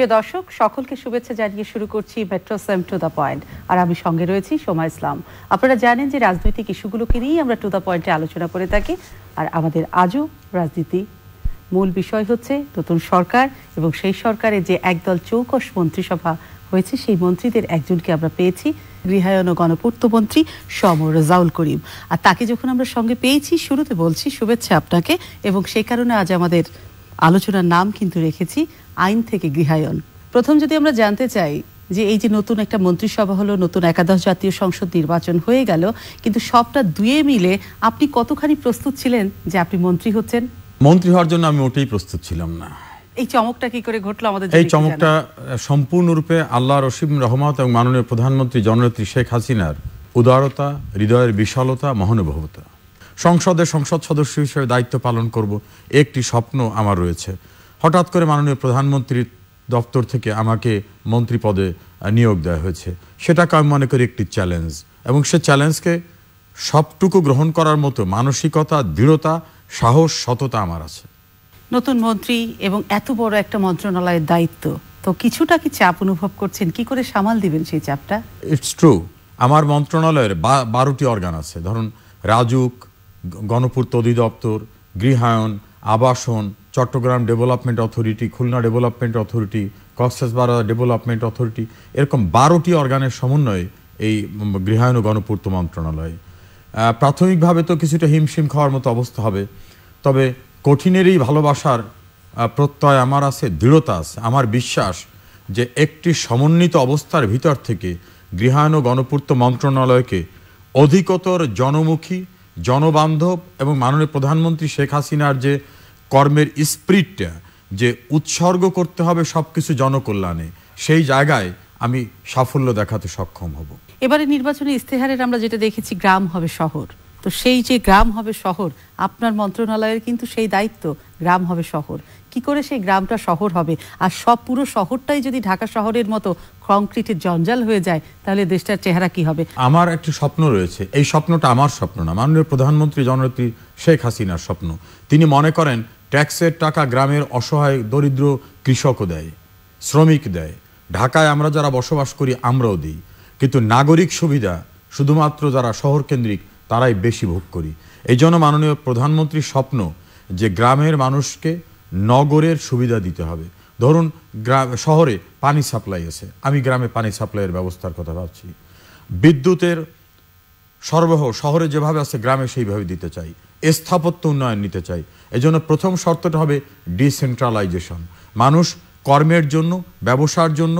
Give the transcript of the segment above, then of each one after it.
প্রিয় দর্শক সকলকে শুভেচ্ছা জানিয়ে শুরু করছি metro same to the point আর আমি সঙ্গে রয়েছি সোমা ইসলাম আপনারা জানেন যে রাজনৈতিক ইস্যুগুলোকে নিয়েই আমরা টু দ্য পয়েন্টে আলোচনা করে থাকি আর আমাদের আজও রাজনীতি মূল বিষয় হচ্ছে নতুন সরকার এবং সেই সরকারে যে একদল চৌকস মন্ত্রিসভা হয়েছে সেই মন্ত্রীদের একজনকে আমরা পেয়েছি গৃহায়ন ও গণপূর্ত মন্ত্রী সমর রাজাউল করিম আর তাকে যখন আমরা সঙ্গে পেয়েছি শুরুতে বলছি শুভেচ্ছা আপনাকে এবং সেই কারণে আজ আমাদের আলোচনার নাম কিন্তু রেখেছি আইন থেকে গৃহায়ন প্রথম যদি আমরা জানতে চাই যে এই যে নতুন একটা মন্ত্রিসভা হলো নতুন একাদশ জাতীয় সংসদ নির্বাচন হয়ে গেল কিন্তু সবটা দুয়ে মিলে আপনি কতখানি প্রস্তুত ছিলেন যে আপনি মন্ত্রী হচ্ছেন মন্ত্রী হওয়ার জন্য আমি ওটাই প্রস্তুত ছিলাম না এই চমকটা কি করে ঘটলো আমাদের এই চমকটা সম্পূর্ণরূপে আল্লাহ রসিম রহমত এবং মাননীয় প্রধানমন্ত্রী জননেত্রী শেখ হাসিনার উদারতা হৃদয়ের বিশালতা মহানুভবতা সংসদে সংসদ সদস্য হিসেবে দায়িত্ব পালন করব একটি স্বপ্ন আমার রয়েছে হঠাৎ করে মাননীয় প্রধানমন্ত্রীর দপ্তর থেকে আমাকে মন্ত্রী পদে নিয়োগ দেওয়া হয়েছে সেটাকে আমি মনে করি একটি চ্যালেঞ্জ এবং সে চ্যালেঞ্জকে সবটুকু গ্রহণ করার মতো মানসিকতা দৃঢ়তা সাহস সততা আমার আছে নতুন মন্ত্রী এবং এত বড় একটা মন্ত্রণালয়ের দায়িত্ব তো কিছুটা কি চাপ অনুভব করছেন কি করে সামাল দিবেন সেই চাপটা ইটস ট্রু আমার মন্ত্রণালয়ের বারোটি অর্গান আছে ধরুন রাজুক গণপূর্ত অধিদপ্তর গৃহায়ন আবাসন Chattogram development authority Khulna development authority Cox's Bazar development authority এরকম বারোটি অর্গানের সমন্বয়ে এই গৃহায়ন ও গণপূর্ত মন্ত্রণালয় প্রাথমিকভাবে তো কিছুটা হিমশিম খাওয়ার মতো অবস্থা হবে তবে কঠিনেরই ভালোবাসার প্রত্যয় আমার আছে দৃঢ়তা আছে আমার বিশ্বাস যে একটি সমন্বিত অবস্থার ভিতর থেকে গৃহায়ন ও গণপূর্ত মন্ত্রণালয়কে অধিকতর জনমুখী জনবান্ধব এবং মাননীয় প্রধানমন্ত্রী শেখ হাসিনার যে কর্মের স্প্রিটটা যে উৎসর্গ করতে হবে সব কিছু জনকল্যাণে সেই জায়গায় আমি সাফল্য দেখাতে সক্ষম হব এবারে নির্বাচনী ইস্তেহারের আমরা যেটা দেখেছি গ্রাম হবে শহর তো সেই যে গ্রাম হবে শহর আপনার মন্ত্রণালয়ের কিন্তু সেই দায়িত্ব গ্রাম হবে শহর কি করে সেই গ্রামটা শহর হবে আর সব পুরো শহরটাই যদি ঢাকা শহরের মতো কংক্রিটের জঞ্জাল হয়ে যায় তাহলে দেশটার চেহারা কি হবে আমার একটি স্বপ্ন রয়েছে এই স্বপ্নটা আমার স্বপ্ন না মাননীয় প্রধানমন্ত্রী জননেত্রী শেখ হাসিনার স্বপ্ন তিনি মনে করেন ট্যাক্সের টাকা গ্রামের অসহায় দরিদ্র কৃষকও দেয় শ্রমিক দেয় ঢাকায় আমরা যারা বসবাস করি আমরাও দিই কিন্তু নাগরিক সুবিধা শুধুমাত্র যারা শহর কেন্দ্রিক তারাই বেশি ভোগ করি এই জন্য মাননীয় প্রধানমন্ত্রীর স্বপ্ন যে গ্রামের মানুষকে নগরের সুবিধা দিতে হবে ধরুন গ্রাম শহরে পানি সাপ্লাই আছে আমি গ্রামে পানি সাপ্লাইয়ের ব্যবস্থার কথা ভাবছি বিদ্যুতের সরবরাহ শহরে যেভাবে আছে গ্রামে সেইভাবে দিতে চাই স্থাপত্য উন্নয়ন নিতে চাই এজন্য প্রথম শর্তটা হবে ডিসেন্ট্রালাইজেশন মানুষ কর্মের জন্য ব্যবসার জন্য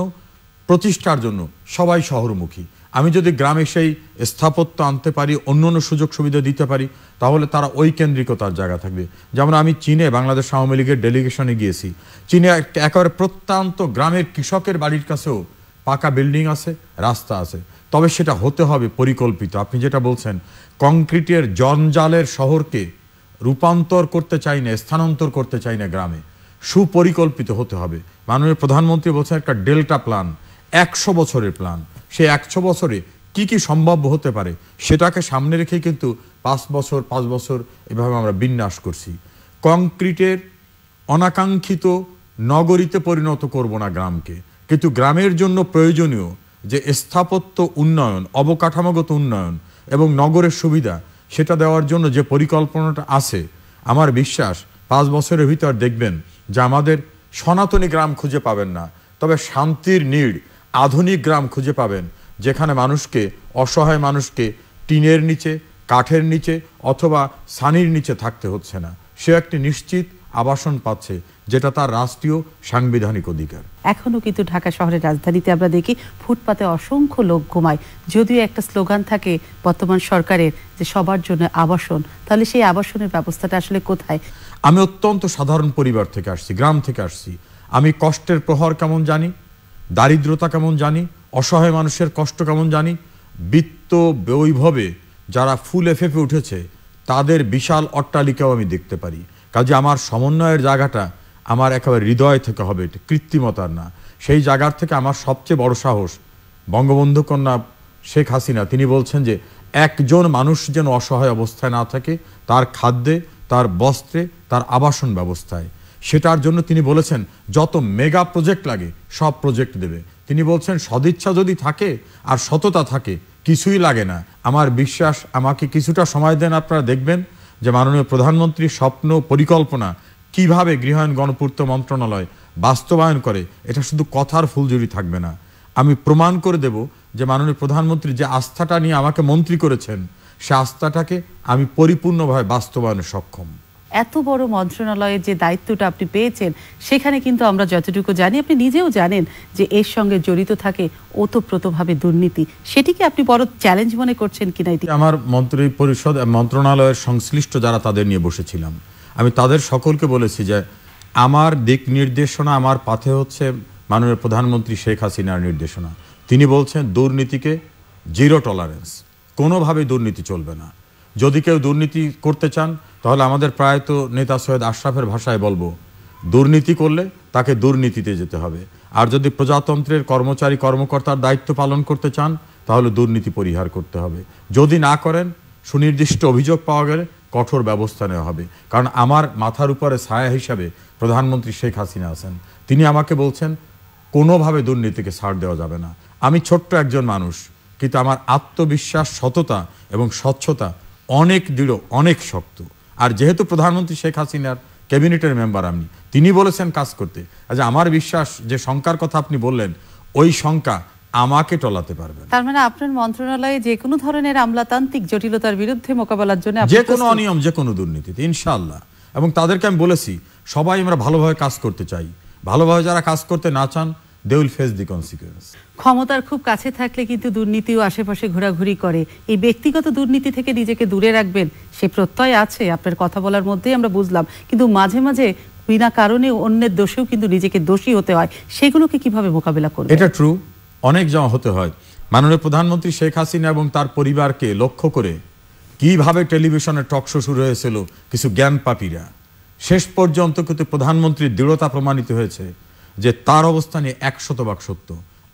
প্রতিষ্ঠার জন্য সবাই শহরমুখী আমি যদি গ্রামে সেই স্থাপত্য আনতে পারি অন্য অন্য সুযোগ সুবিধা দিতে পারি তাহলে তারা ওই কেন্দ্রিকতার জায়গা থাকবে যেমন আমি চীনে বাংলাদেশ আওয়ামী লীগের ডেলিগেশনে গিয়েছি চীনে একেবারে প্রত্যন্ত গ্রামের কৃষকের বাড়ির কাছেও পাকা বিল্ডিং আছে রাস্তা আছে তবে সেটা হতে হবে পরিকল্পিত আপনি যেটা বলছেন কংক্রিটের জঞ্জালের শহরকে রূপান্তর করতে চাই না স্থানান্তর করতে চাই না গ্রামে সুপরিকল্পিত হতে হবে মাননীয় প্রধানমন্ত্রী বলছেন একটা ডেল্টা প্ল্যান একশো বছরের প্ল্যান সে একশো বছরে কি কি সম্ভাব্য হতে পারে সেটাকে সামনে রেখে কিন্তু পাঁচ বছর পাঁচ বছর এভাবে আমরা বিন্যাস করছি কংক্রিটের অনাকাঙ্ক্ষিত নগরীতে পরিণত করব না গ্রামকে কিন্তু গ্রামের জন্য প্রয়োজনীয় যে স্থাপত্য উন্নয়ন অবকাঠামোগত উন্নয়ন এবং নগরের সুবিধা সেটা দেওয়ার জন্য যে পরিকল্পনাটা আছে আমার বিশ্বাস পাঁচ বছরের ভিতর দেখবেন যে আমাদের সনাতনী গ্রাম খুঁজে পাবেন না তবে শান্তির নীড় আধুনিক গ্রাম খুঁজে পাবেন যেখানে মানুষকে অসহায় মানুষকে টিনের নিচে কাঠের নিচে অথবা সানির নিচে থাকতে হচ্ছে না সে একটি নিশ্চিত আবাসন পাচ্ছে যেটা তার রাষ্ট্রীয় সাংবিধানিক অধিকার এখনও কিন্তু ঢাকা শহরের রাজধানীতে আমরা দেখি ফুটপাতে অসংখ্য লোক ঘুমায় যদিও একটা স্লোগান থাকে বর্তমান সরকারের যে সবার জন্য আবাসন তাহলে সেই আবাসনের ব্যবস্থাটা আসলে কোথায় আমি অত্যন্ত সাধারণ পরিবার থেকে আসছি গ্রাম থেকে আসছি আমি কষ্টের প্রহর কেমন জানি দারিদ্রতা কেমন জানি অসহায় মানুষের কষ্ট কেমন জানি বৃত্ত বৈভবে যারা ফুলে ফেঁপে উঠেছে তাদের বিশাল অট্টালিকাও আমি দেখতে পারি কাজে আমার সমন্বয়ের জায়গাটা আমার একেবারে হৃদয় থেকে হবে এটা কৃত্রিমতার না সেই জায়গার থেকে আমার সবচেয়ে বড় সাহস বঙ্গবন্ধু কন্যা শেখ হাসিনা তিনি বলছেন যে একজন মানুষ যেন অসহায় অবস্থায় না থাকে তার খাদ্যে তার বস্ত্রে তার আবাসন ব্যবস্থায় সেটার জন্য তিনি বলেছেন যত মেগা প্রজেক্ট লাগে সব প্রজেক্ট দেবে তিনি বলছেন সদিচ্ছা যদি থাকে আর সততা থাকে কিছুই লাগে না আমার বিশ্বাস আমাকে কিছুটা সময় দেন আপনারা দেখবেন যে মাননীয় প্রধানমন্ত্রীর স্বপ্ন পরিকল্পনা কিভাবে গৃহায়ণ গণপূর্ত মন্ত্রণালয় বাস্তবায়ন করে এটা শুধু কথার ফুলঝুরি থাকবে না আমি প্রমাণ করে দেব যে মাননীয় প্রধানমন্ত্রী যে আস্থাটা নিয়ে আমাকে মন্ত্রী করেছেন সে আস্থাটাকে আমি পরিপূর্ণভাবে বাস্তবায়নে সক্ষম এত বড় মন্ত্রণালয়ের যে দায়িত্বটা আপনি পেয়েছেন সেখানে কিন্তু আমরা যতটুকু জানি আপনি নিজেও জানেন যে এর সঙ্গে জড়িত থাকে ওতপ্রোতভাবে দুর্নীতি সেটিকে আপনি বড় চ্যালেঞ্জ মনে করছেন কিনা এটি আমার মন্ত্রী পরিষদ মন্ত্রণালয়ের সংশ্লিষ্ট যারা তাদের নিয়ে বসেছিলাম আমি তাদের সকলকে বলেছি যে আমার দিক নির্দেশনা আমার পাথে হচ্ছে মাননীয় প্রধানমন্ত্রী শেখ হাসিনার নির্দেশনা তিনি বলছেন দুর্নীতিকে জিরো টলারেন্স কোনোভাবে দুর্নীতি চলবে না যদি কেউ দুর্নীতি করতে চান তাহলে আমাদের প্রায় তো নেতা সৈয়দ আশরাফের ভাষায় বলবো দুর্নীতি করলে তাকে দুর্নীতিতে যেতে হবে আর যদি প্রজাতন্ত্রের কর্মচারী কর্মকর্তার দায়িত্ব পালন করতে চান তাহলে দুর্নীতি পরিহার করতে হবে যদি না করেন সুনির্দিষ্ট অভিযোগ পাওয়া গেলে কঠোর ব্যবস্থা নেওয়া হবে কারণ আমার মাথার উপরে ছায়া হিসাবে প্রধানমন্ত্রী শেখ হাসিনা আছেন তিনি আমাকে বলছেন কোনোভাবে দুর্নীতিকে ছাড় দেওয়া যাবে না আমি ছোট্ট একজন মানুষ কিন্তু আমার আত্মবিশ্বাস সততা এবং স্বচ্ছতা অনেক দৃঢ় অনেক শক্ত আর যেহেতু প্রধানমন্ত্রী শেখ হাসিনার ক্যাবিনেটের মেম্বার আমি তিনি বলেছেন কাজ করতে আচ্ছা আমার বিশ্বাস যে শঙ্কার কথা আপনি বললেন ওই শঙ্কা আমাকে টলাতে পারবেন তার মানে আপনার মন্ত্রণালয়ে যে কোনো ধরনের আমলাতান্ত্রিক জটিলতার বিরুদ্ধে মোকাবেলার জন্য যে কোনো অনিয়ম যে কোনো দুর্নীতি ইনশাআল্লাহ এবং তাদেরকে আমি বলেছি সবাই আমরা ভালোভাবে কাজ করতে চাই ভালোভাবে যারা কাজ করতে না চান they will face the consequence ক্ষমতার খুব কাছে থাকলে কিন্তু দুর্নীতিও আশেপাশে ঘোরাঘুরি করে এই ব্যক্তিগত দুর্নীতি থেকে নিজেকে দূরে রাখবেন সে প্রত্যয় আছে আপনার কথা বলার মধ্যেই আমরা বুঝলাম কিন্তু মাঝে মাঝে বিনা কারণে অন্যের দোষেও কিন্তু নিজেকে দোষী হতে হয় সেগুলোকে কিভাবে মোকাবিলা করবে এটা ট্রু অনেক জন হতে হয় মাননীয় প্রধানমন্ত্রী শেখ হাসিনা এবং তার পরিবারকে লক্ষ্য করে কিভাবে টেলিভিশনে টক শো শুরু হয়েছিল কিছু জ্ঞান পাপিরা শেষ পর্যন্ত কিন্তু প্রধানমন্ত্রীর দৃঢ়তা প্রমাণিত হয়েছে যে তার অবস্থানে এক শতভাগ সত্য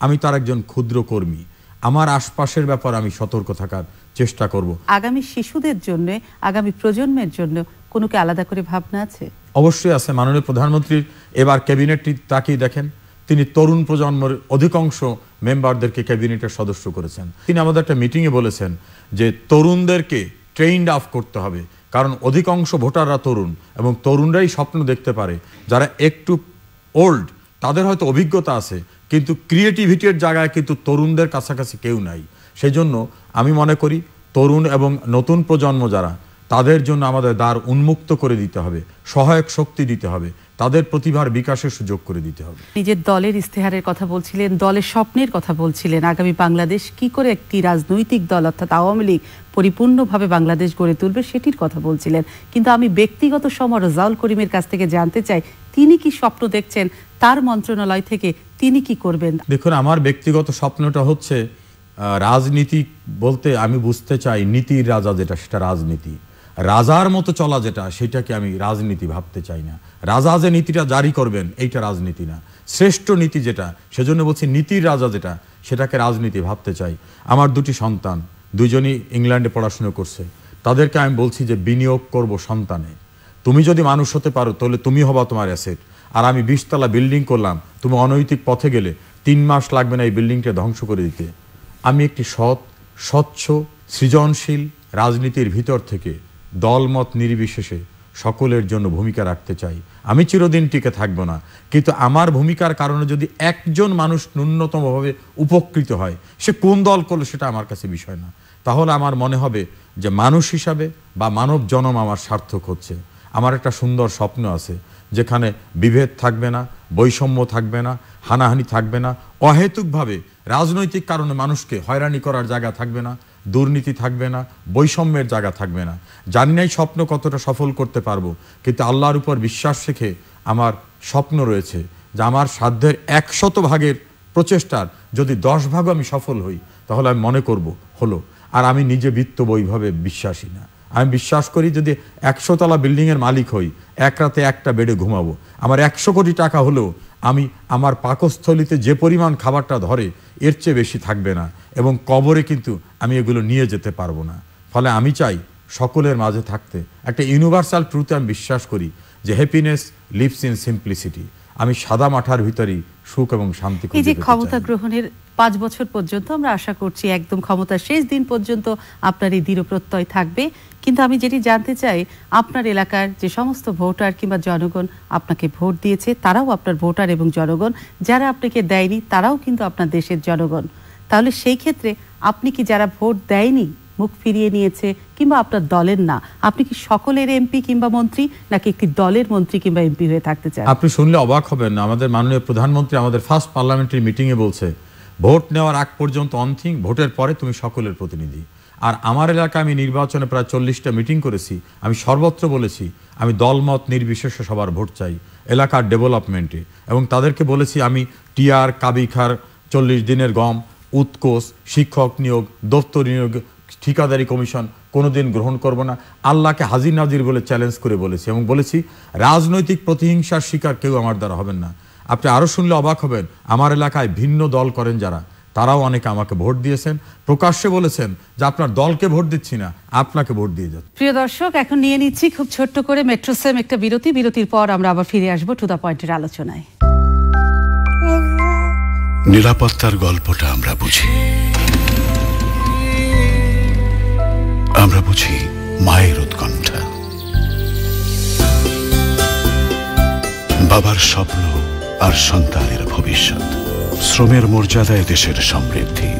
আমি তার একজন ক্ষুদ্র কর্মী আমার আশপাশের ব্যাপার আমি সতর্ক থাকার চেষ্টা করব আগামী শিশুদের জন্য আগামী প্রজন্মের জন্য কোনো কি আলাদা করে ভাবনা আছে অবশ্যই আছে মাননীয় প্রধানমন্ত্রীর এবার ক্যাবিনেটটি তাকেই দেখেন তিনি তরুণ প্রজন্মের অধিকাংশ মেম্বারদেরকে ক্যাবিনেটের সদস্য করেছেন তিনি আমাদের একটা মিটিংয়ে বলেছেন যে তরুণদেরকে ট্রেইন্ড আপ করতে হবে কারণ অধিকাংশ ভোটাররা তরুণ এবং তরুণরাই স্বপ্ন দেখতে পারে যারা একটু ওল্ড তাদের হয়তো অভিজ্ঞতা আছে কিন্তু ক্রিয়েটিভিটির জায়গায় কিন্তু তরুণদের কাছাকাছি কেউ নাই সেই জন্য আমি মনে করি তরুণ এবং নতুন প্রজন্ম যারা তাদের জন্য আমাদের দ্বার উন্মুক্ত করে দিতে হবে সহায়ক শক্তি দিতে হবে তাদের প্রতিভার বিকাশের সুযোগ করে দিতে হবে নিজের দলের ইস্তেহারের কথা বলছিলেন দলের স্বপ্নের কথা বলছিলেন আগামী বাংলাদেশ কি করে একটি রাজনৈতিক দল অর্থাৎ আওয়ামী লীগ পরিপূর্ণভাবে বাংলাদেশ গড়ে তুলবে সেটির কথা বলছিলেন কিন্তু আমি ব্যক্তিগত সময় রেজাউল করিমের কাছ থেকে জানতে চাই তিনি কি স্বপ্ন দেখছেন তার মন্ত্রণালয় থেকে তিনি কি করবেন দেখুন আমার ব্যক্তিগত স্বপ্নটা হচ্ছে রাজনীতি বলতে আমি বুঝতে চাই নীতির রাজা যেটা সেটা রাজনীতি রাজার মতো চলা যেটা সেটাকে আমি রাজনীতি ভাবতে চাই না রাজা যে নীতিটা জারি করবেন এইটা রাজনীতি না শ্রেষ্ঠ নীতি যেটা সেজন্য বলছি নীতির রাজা যেটা সেটাকে রাজনীতি ভাবতে চাই আমার দুটি সন্তান দুজনই ইংল্যান্ডে পড়াশুনো করছে তাদেরকে আমি বলছি যে বিনিয়োগ করব সন্তানে তুমি যদি মানুষ হতে পারো তাহলে তুমি হবা তোমার অ্যাসেট আর আমি বিশতলা বিল্ডিং করলাম তুমি অনৈতিক পথে গেলে তিন মাস লাগবে না এই বিল্ডিংটা ধ্বংস করে দিতে আমি একটি সৎ স্বচ্ছ সৃজনশীল রাজনীতির ভিতর থেকে দলমত নির্বিশেষে সকলের জন্য ভূমিকা রাখতে চাই আমি চিরদিন টিকে থাকবো না কিন্তু আমার ভূমিকার কারণে যদি একজন মানুষ ন্যূনতমভাবে উপকৃত হয় সে কোন দল করলো সেটা আমার কাছে বিষয় না তাহলে আমার মনে হবে যে মানুষ হিসাবে বা মানব জনম আমার সার্থক হচ্ছে আমার একটা সুন্দর স্বপ্ন আছে যেখানে বিভেদ থাকবে না বৈষম্য থাকবে না হানাহানি থাকবে না অহেতুকভাবে রাজনৈতিক কারণে মানুষকে হয়রানি করার জায়গা থাকবে না দুর্নীতি থাকবে না বৈষম্যের জায়গা থাকবে না জানি নাই স্বপ্ন কতটা সফল করতে পারবো কিন্তু আল্লাহর উপর বিশ্বাস শেখে আমার স্বপ্ন রয়েছে যে আমার সাধ্যের একশত ভাগের প্রচেষ্টার যদি দশ ভাগও আমি সফল হই তাহলে আমি মনে করব হলো আর আমি নিজে বিত্ত বৈভাবে বিশ্বাসী না আমি বিশ্বাস করি যদি একশোতলা বিল্ডিংয়ের মালিক হই এক রাতে একটা বেডে ঘুমাবো আমার একশো কোটি টাকা হলেও আমি আমার পাকস্থলিতে যে পরিমাণ খাবারটা ধরে এর চেয়ে বেশি থাকবে না এবং কবরে কিন্তু আমি এগুলো নিয়ে যেতে পারবো না ফলে আমি চাই সকলের মাঝে থাকতে একটা ইউনিভার্সাল ট্রুথে আমি বিশ্বাস করি যে হ্যাপিনেস লিভস ইন সিম্পলিসিটি আমি সাদা মাঠার ভিতরেই সুখ এবং শান্তি এই যে ক্ষমতা গ্রহণের পাঁচ বছর পর্যন্ত আমরা আশা করছি একদম ক্ষমতা শেষ দিন পর্যন্ত আপনার এই দৃঢ় প্রত্যয় থাকবে কিন্তু আমি যেটি জানতে চাই আপনার এলাকার যে সমস্ত ভোটার কিংবা জনগণ আপনাকে ভোট দিয়েছে তারাও আপনার ভোটার এবং জনগণ যারা আপনাকে দেয়নি তারাও কিন্তু আপনার দেশের জনগণ তাহলে সেই ক্ষেত্রে আপনি কি যারা ভোট দেয়নি মুখ ফিরিয়ে নিয়েছে কিংবা আপনার দলের না আপনি কি সকলের এমপি কিংবা মন্ত্রী নাকি একটি দলের মন্ত্রী কিংবা এমপি হয়ে থাকতে চান আপনি শুনলে অবাক হবেন না আমাদের মাননীয় প্রধানমন্ত্রী আমাদের ফার্স্ট পার্লামেন্টারি মিটিংয়ে বলছে ভোট নেওয়ার আগ পর্যন্ত অনথিং ভোটের পরে তুমি সকলের প্রতিনিধি আর আমার এলাকায় আমি নির্বাচনে প্রায় চল্লিশটা মিটিং করেছি আমি সর্বত্র বলেছি আমি দলমত নির্বিশেষে সবার ভোট চাই এলাকার ডেভেলপমেন্টে এবং তাদেরকে বলেছি আমি টিআর কাবিখার চল্লিশ দিনের গম উৎকোষ শিক্ষক নিয়োগ দপ্তর নিয়োগ ঠিকাদারি কমিশন কোনো দিন গ্রহণ করব না আল্লাহকে হাজির নাজির বলে চ্যালেঞ্জ করে বলেছি এবং বলেছি রাজনৈতিক প্রতিহিংসার শিকার কেউ আমার দ্বারা হবেন না আপনি আরও শুনলে অবাক হবেন আমার এলাকায় ভিন্ন দল করেন যারা তারাও অনেকে আমাকে ভোট দিয়েছেন প্রকাশ্যে বলেছেন যে আপনার দলকে ভোট দিচ্ছি না আপনাকে ভোট দিয়ে যাচ্ছে প্রিয় দর্শক এখন নিয়ে নিচ্ছি খুব ছোট্ট করে মেট্রো সেম একটা বিরতি বিরতির পর আমরা আবার ফিরে আসবো টু দা পয়েন্টের আলোচনায় নিরাপত্তার গল্পটা আমরা বুঝি আমরা বুঝি মায়ের উৎকণ্ঠা বাবার স্বপ্ন আর সন্তানের ভবিষ্যৎ শ্রমের মর্যাদায় দেশের সমৃদ্ধি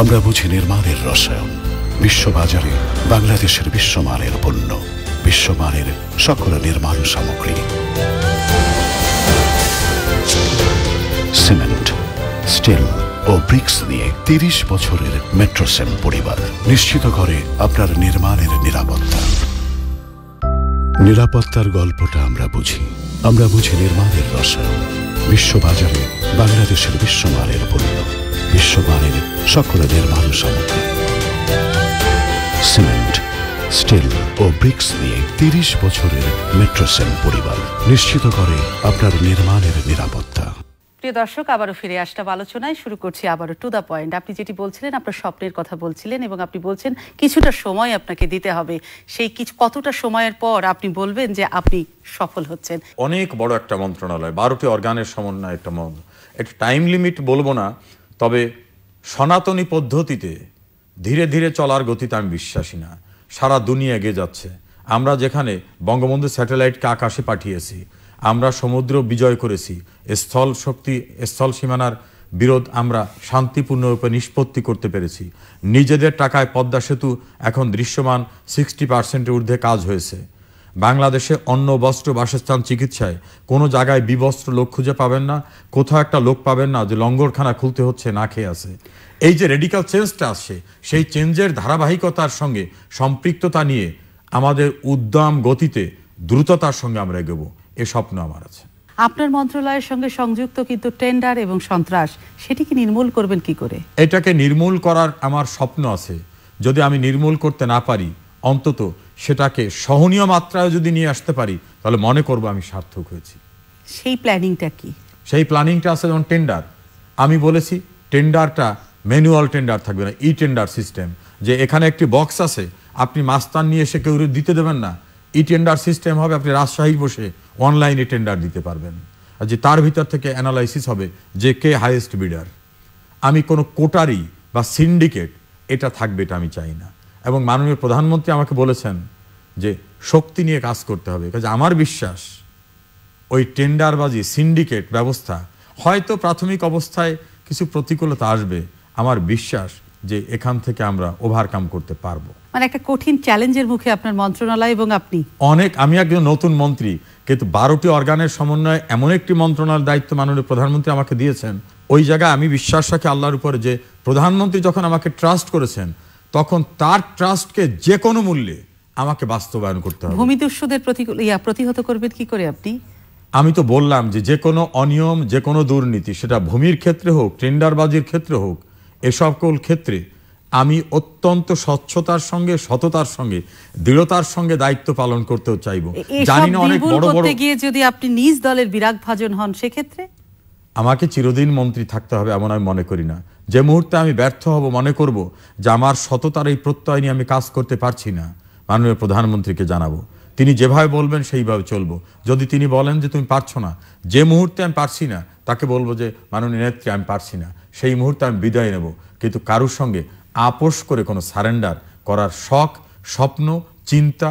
আমরা বুঝি নির্মাণের রসায়ন বিশ্ববাজারে বাংলাদেশের বিশ্বমানের পণ্য বিশ্বমানের সকল নির্মাণ সামগ্রী সিমেন্ট স্টিল ও ব্রিক্স নিয়ে তিরিশ বছরের মেট্রোসেম পরিবার নিশ্চিত করে আপনার নির্মাণের নিরাপত্তা নিরাপত্তার গল্পটা আমরা বুঝি আমরা বুঝি নির্মাণের রসায়ন বিশ্ববাজারে বাংলাদেশের বিশ্বমানের পণ্য বিশ্বমানের সকল নির্মাণ সামগ্রী সিমেন্ট স্টিল ও ব্রিক্স নিয়ে তিরিশ বছরের মেট্রোসেম পরিবার নিশ্চিত করে আপনার নির্মাণের নিরাপত্তা প্রিয় দর্শক আবারও ফিরে আসলাম আলোচনায় শুরু করছি আবারও টু দ্য পয়েন্ট আপনি যেটি বলছিলেন আপনার স্বপ্নের কথা বলছিলেন এবং আপনি বলছেন কিছুটা সময় আপনাকে দিতে হবে সেই কিছু কতটা সময়ের পর আপনি বলবেন যে আপনি সফল হচ্ছেন অনেক বড় একটা মন্ত্রণালয় বারোটি অর্গানের সমন্বয় একটা মন্ত্র একটা টাইম লিমিট বলবো না তবে সনাতনী পদ্ধতিতে ধীরে ধীরে চলার গতিতে আমি বিশ্বাসী না সারা দুনিয়া এগিয়ে যাচ্ছে আমরা যেখানে বঙ্গবন্ধু স্যাটেলাইটকে আকাশে পাঠিয়েছি আমরা সমুদ্র বিজয় করেছি স্থল শক্তি স্থল সীমানার বিরোধ আমরা শান্তিপূর্ণরূপে নিষ্পত্তি করতে পেরেছি নিজেদের টাকায় পদ্মা সেতু এখন দৃশ্যমান সিক্সটি পার্সেন্টের ঊর্ধ্বে কাজ হয়েছে বাংলাদেশে অন্য বস্ত্র বাসস্থান চিকিৎসায় কোনো জায়গায় বিবস্ত্র লোক খুঁজে পাবেন না কোথাও একটা লোক পাবেন না যে লঙ্গরখানা খুলতে হচ্ছে না খেয়ে আছে এই যে রেডিক্যাল চেঞ্জটা আসছে সেই চেঞ্জের ধারাবাহিকতার সঙ্গে সম্পৃক্ততা নিয়ে আমাদের উদ্যম গতিতে দ্রুততার সঙ্গে আমরা এগোবো এ স্বপ্ন আমার আছে আপনার মন্ত্রণালয়ের সঙ্গে সংযুক্ত কিন্তু টেন্ডার এবং সন্ত্রাস সেটিকে নির্মূল করবেন কি করে এটাকে নির্মূল করার আমার স্বপ্ন আছে যদি আমি নির্মূল করতে না পারি অন্তত সেটাকে সহনীয় মাত্রায় যদি নিয়ে আসতে পারি তাহলে মনে করব আমি সার্থক হয়েছি সেই প্ল্যানিংটা কি সেই প্ল্যানিংটা আছে যেমন টেন্ডার আমি বলেছি টেন্ডারটা ম্যানুয়াল টেন্ডার থাকবে না ই টেন্ডার সিস্টেম যে এখানে একটি বক্স আছে আপনি মাস্তান নিয়ে এসে কেউ দিতে দেবেন না ই টেন্ডার সিস্টেম হবে আপনি রাজশাহী বসে অনলাইনে টেন্ডার দিতে পারবেন আর যে তার ভিতর থেকে অ্যানালাইসিস হবে যে কে হাইয়েস্ট বিডার আমি কোনো কোটারি বা সিন্ডিকেট এটা থাকবে এটা আমি চাই না এবং মাননীয় প্রধানমন্ত্রী আমাকে বলেছেন যে শক্তি নিয়ে কাজ করতে হবে কাজে আমার বিশ্বাস ওই টেন্ডারবাজি সিন্ডিকেট ব্যবস্থা হয়তো প্রাথমিক অবস্থায় কিছু প্রতিকূলতা আসবে আমার বিশ্বাস যে এখান থেকে আমরা ওভারকাম করতে পারবো মানে একটা কঠিন চ্যালেঞ্জের মুখে আপনার মন্ত্রণালয় এবং আপনি অনেক আমি একজন নতুন মন্ত্রী কিন্তু বারোটি অর্গানের সমন্বয়ে এমন একটি মন্ত্রণালয়ের দায়িত্ব মাননীয় প্রধানমন্ত্রী আমাকে দিয়েছেন ওই জায়গায় আমি বিশ্বাস রাখি আল্লাহর উপরে যে প্রধানমন্ত্রী যখন আমাকে ট্রাস্ট করেছেন তখন তার ট্রাস্টকে যে কোনো মূল্যে আমাকে বাস্তবায়ন করতে হবে প্রতি ইয়া প্রতিহত করবেন কি করে আপনি আমি তো বললাম যে যে কোনো অনিয়ম যে কোনো দুর্নীতি সেটা ভূমির ক্ষেত্রে হোক টেন্ডারবাজির ক্ষেত্রে হোক এসব সকল ক্ষেত্রে আমি অত্যন্ত স্বচ্ছতার সঙ্গে সততার সঙ্গে দৃঢ়তার সঙ্গে দায়িত্ব পালন করতেও চাইব জানি না অনেক বড় বড় গিয়ে যদি আপনি নিজ দলের বিরাগ ভাজন হন সেক্ষেত্রে আমাকে চিরদিন মন্ত্রী থাকতে হবে এমন আমি মনে করি না যে মুহূর্তে আমি ব্যর্থ হব মনে করব যে আমার সততার এই প্রত্যয় নিয়ে আমি কাজ করতে পারছি না মাননীয় প্রধানমন্ত্রীকে জানাবো তিনি যেভাবে বলবেন সেইভাবে চলবো যদি তিনি বলেন যে তুমি পারছো না যে মুহূর্তে আমি পারছি না তাকে বলবো যে মাননীয় নেত্রী আমি পারছি না সেই মুহূর্তে আমি বিদায় নেব কিন্তু কারুর সঙ্গে আপোষ করে কোনো সারেন্ডার করার শখ স্বপ্ন চিন্তা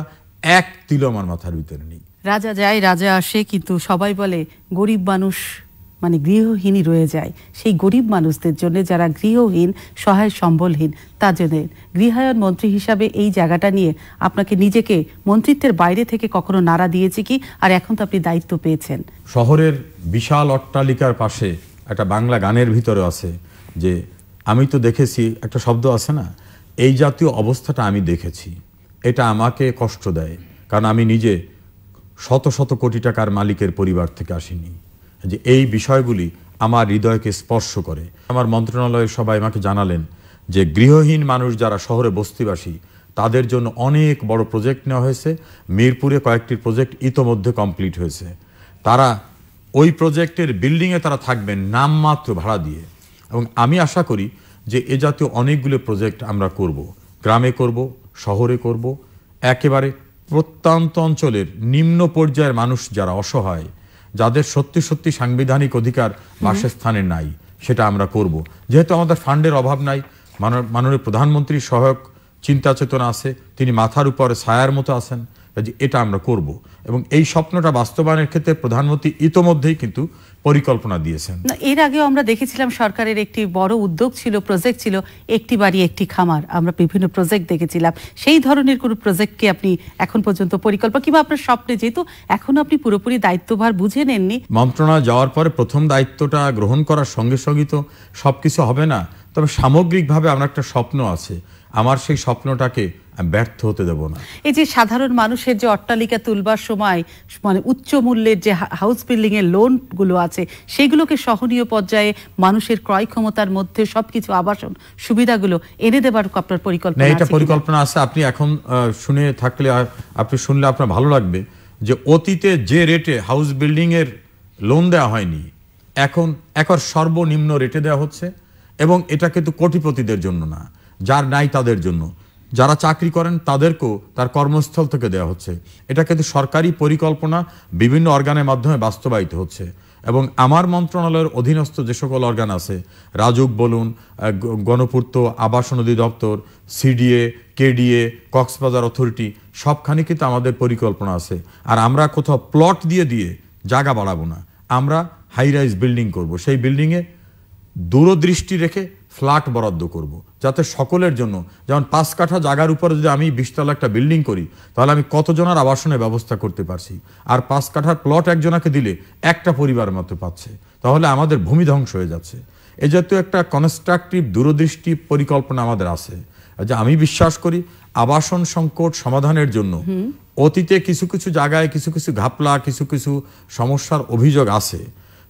এক তিল আমার মাথার ভিতরে নেই রাজা যায় রাজা আসে কিন্তু সবাই বলে গরিব মানুষ মানে গৃহহীনই রয়ে যায় সেই গরিব মানুষদের জন্য যারা গৃহহীন সহায় সম্বলহীন তার জন্য গৃহায়ন মন্ত্রী হিসাবে এই জায়গাটা নিয়ে আপনাকে নিজেকে মন্ত্রিত্বের বাইরে থেকে কখনো নাড়া দিয়েছে কি আর এখন তো আপনি দায়িত্ব পেয়েছেন শহরের বিশাল অট্টালিকার পাশে একটা বাংলা গানের ভিতরে আছে যে আমি তো দেখেছি একটা শব্দ আছে না এই জাতীয় অবস্থাটা আমি দেখেছি এটা আমাকে কষ্ট দেয় কারণ আমি নিজে শত শত কোটি টাকার মালিকের পরিবার থেকে আসিনি যে এই বিষয়গুলি আমার হৃদয়কে স্পর্শ করে আমার মন্ত্রণালয়ের সবাই আমাকে জানালেন যে গৃহহীন মানুষ যারা শহরে বস্তিবাসী তাদের জন্য অনেক বড় প্রজেক্ট নেওয়া হয়েছে মিরপুরে কয়েকটি প্রজেক্ট ইতোমধ্যে কমপ্লিট হয়েছে তারা ওই প্রজেক্টের বিল্ডিংয়ে তারা থাকবেন নামমাত্র ভাড়া দিয়ে এবং আমি আশা করি যে এ জাতীয় অনেকগুলো প্রজেক্ট আমরা করব। গ্রামে করব শহরে করব একেবারে প্রত্যন্ত অঞ্চলের নিম্ন পর্যায়ের মানুষ যারা অসহায় যাদের সত্যি সত্যি সাংবিধানিক অধিকার বাসস্থানে নাই সেটা আমরা করব। যেহেতু আমাদের ফান্ডের অভাব নাই মাননীয় প্রধানমন্ত্রী সহায়ক চিন্তা চেতনা আছে তিনি মাথার উপরে ছায়ার মতো আছেন যে এটা আমরা করব এবং এই স্বপ্নটা বাস্তবায়নের ক্ষেত্রে প্রধানমন্ত্রী ইতোমধ্যেই কিন্তু পরিকল্পনা দিয়েছেন না এর আগেও আমরা দেখেছিলাম সরকারের একটি বড় উদ্যোগ ছিল প্রজেক্ট ছিল একটি বাড়ি একটি খামার আমরা বিভিন্ন প্রজেক্ট দেখেছিলাম সেই ধরনের কোনো প্রজেক্টকে আপনি এখন পর্যন্ত পরিকল্পনা কিংবা আপনার স্বপ্নে যেহেতু এখন আপনি পুরোপুরি দায়িত্বভার বুঝে নেননি মন্ত্রণা যাওয়ার পরে প্রথম দায়িত্বটা গ্রহণ করার সঙ্গে সঙ্গে তো সব কিছু হবে না তবে সামগ্রিকভাবে আমার একটা স্বপ্ন আছে আমার সেই স্বপ্নটাকে ব্যর্থ হতে দেব না এই যে সাধারণ মানুষের যে অট্টালিকা তুলবার সময় মানে উচ্চ মূল্যের যে হাউস বিল্ডিং এর গুলো আছে সেগুলোকে সহনীয় পর্যায়ে মানুষের ক্রয় ক্ষমতার মধ্যে সবকিছু আবাসন সুবিধাগুলো এনে দেবার আপনার পরিকল্পনা এটা পরিকল্পনা আছে আপনি এখন শুনে থাকলে আপনি শুনলে আপনার ভালো লাগবে যে অতীতে যে রেটে হাউস বিল্ডিং এর লোন দেওয়া হয়নি এখন একর সর্বনিম্ন রেটে দেওয়া হচ্ছে এবং এটা কিন্তু কোটিপতিদের জন্য না যার নাই তাদের জন্য যারা চাকরি করেন তাদেরকেও তার কর্মস্থল থেকে দেওয়া হচ্ছে এটা কিন্তু সরকারি পরিকল্পনা বিভিন্ন অর্গানের মাধ্যমে বাস্তবায়িত হচ্ছে এবং আমার মন্ত্রণালয়ের অধীনস্থ যে সকল অর্গান আছে রাজুক বলুন গণপূর্ত আবাসন অধিদপ্তর সিডিএ কেডিএ কক্সবাজার অথরিটি সবখানে কিন্তু আমাদের পরিকল্পনা আছে আর আমরা কোথাও প্লট দিয়ে দিয়ে জায়গা বাড়াবো না আমরা হাইরাইজ বিল্ডিং করব সেই বিল্ডিংয়ে দূরদৃষ্টি রেখে ফ্ল্যাট বরাদ্দ করব। যাতে সকলের জন্য যেমন পাঁচ কাঠা জায়গার উপরে যদি আমি বিশতলা একটা বিল্ডিং করি তাহলে আমি কতজনের আবাসনের ব্যবস্থা করতে পারছি আর পাঁচ কাঠার প্লট একজনাকে দিলে একটা পরিবার মতো পাচ্ছে তাহলে আমাদের ভূমি ধ্বংস হয়ে যাচ্ছে এ জাতীয় একটা কনস্ট্রাকটিভ দূরদৃষ্টি পরিকল্পনা আমাদের আছে যে আমি বিশ্বাস করি আবাসন সংকট সমাধানের জন্য অতীতে কিছু কিছু জায়গায় কিছু কিছু ঘাপলা কিছু কিছু সমস্যার অভিযোগ আছে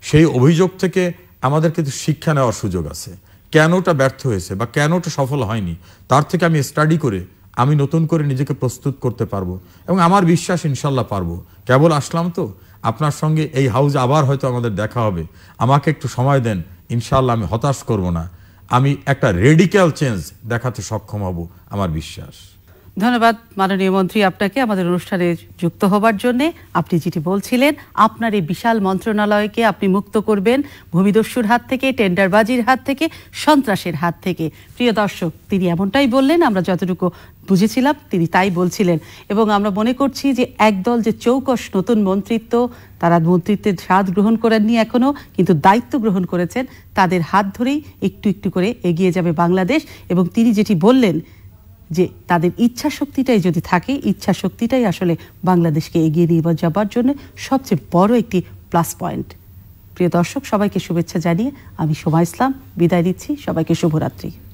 সেই অভিযোগ থেকে আমাদের কিন্তু শিক্ষা নেওয়ার সুযোগ আছে কেনটা ব্যর্থ হয়েছে বা কেনটা সফল হয়নি তার থেকে আমি স্টাডি করে আমি নতুন করে নিজেকে প্রস্তুত করতে পারবো এবং আমার বিশ্বাস ইনশাল্লাহ পারবো কেবল আসলাম তো আপনার সঙ্গে এই হাউজে আবার হয়তো আমাদের দেখা হবে আমাকে একটু সময় দেন ইনশাল্লাহ আমি হতাশ করব না আমি একটা রেডিক্যাল চেঞ্জ দেখাতে সক্ষম হব আমার বিশ্বাস ধন্যবাদ মাননীয় মন্ত্রী আপনাকে আমাদের অনুষ্ঠানে যুক্ত হবার জন্য আপনি যেটি বলছিলেন আপনার এই বিশাল মন্ত্রণালয়কে আপনি মুক্ত করবেন ভূমিদস্যুর হাত থেকে টেন্ডারবাজির হাত থেকে সন্ত্রাসের হাত থেকে প্রিয় দর্শক তিনি এমনটাই বললেন আমরা যতটুকু বুঝেছিলাম তিনি তাই বলছিলেন এবং আমরা মনে করছি যে একদল যে চৌকস নতুন মন্ত্রিত্ব তারা মন্ত্রিত্বের স্বাদ গ্রহণ করেননি এখনও কিন্তু দায়িত্ব গ্রহণ করেছেন তাদের হাত ধরেই একটু একটু করে এগিয়ে যাবে বাংলাদেশ এবং তিনি যেটি বললেন যে তাদের ইচ্ছা শক্তিটাই যদি থাকে ইচ্ছা শক্তিটাই আসলে বাংলাদেশকে এগিয়ে নিয়ে যাবার জন্য সবচেয়ে বড় একটি প্লাস পয়েন্ট প্রিয় দর্শক সবাইকে শুভেচ্ছা জানিয়ে আমি শোভা ইসলাম বিদায় দিচ্ছি সবাইকে শুভরাত্রি